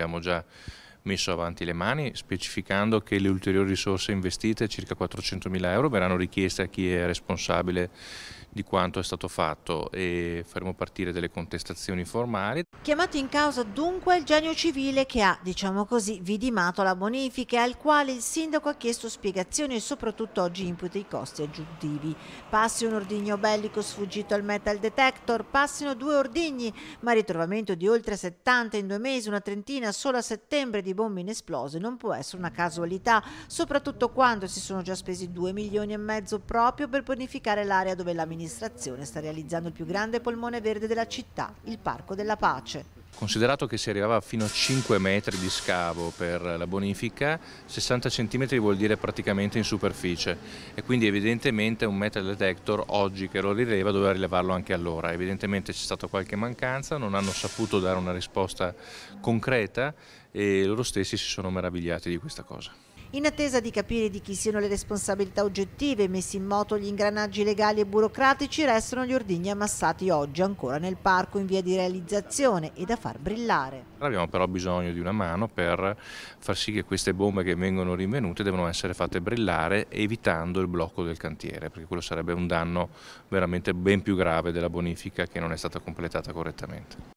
Abbiamo già messo avanti le mani specificando che le ulteriori risorse investite, circa 400 mila euro, verranno richieste a chi è responsabile di quanto è stato fatto e faremo partire delle contestazioni formali. Chiamato in causa dunque il genio civile che ha, diciamo così, vidimato la bonifica e al quale il sindaco ha chiesto spiegazioni e soprattutto oggi input i costi aggiuntivi. Passi un ordigno bellico sfuggito al metal detector, passino due ordigni, ma ritrovamento di oltre 70 in due mesi, una trentina solo a settembre di bombe inesplose non può essere una casualità, soprattutto quando si sono già spesi 2 milioni e mezzo proprio per bonificare l'area dove l'amministrazione amministrazione sta realizzando il più grande polmone verde della città, il Parco della Pace. Considerato che si arrivava fino a 5 metri di scavo per la bonifica, 60 cm vuol dire praticamente in superficie e quindi evidentemente un metal detector oggi che lo rileva doveva rilevarlo anche allora. Evidentemente c'è stata qualche mancanza, non hanno saputo dare una risposta concreta e loro stessi si sono meravigliati di questa cosa in attesa di capire di chi siano le responsabilità oggettive messi in moto gli ingranaggi legali e burocratici restano gli ordigni ammassati oggi ancora nel parco in via di realizzazione e da far brillare. Abbiamo però bisogno di una mano per far sì che queste bombe che vengono rinvenute devono essere fatte brillare evitando il blocco del cantiere perché quello sarebbe un danno veramente ben più grave della bonifica che non è stata completata correttamente.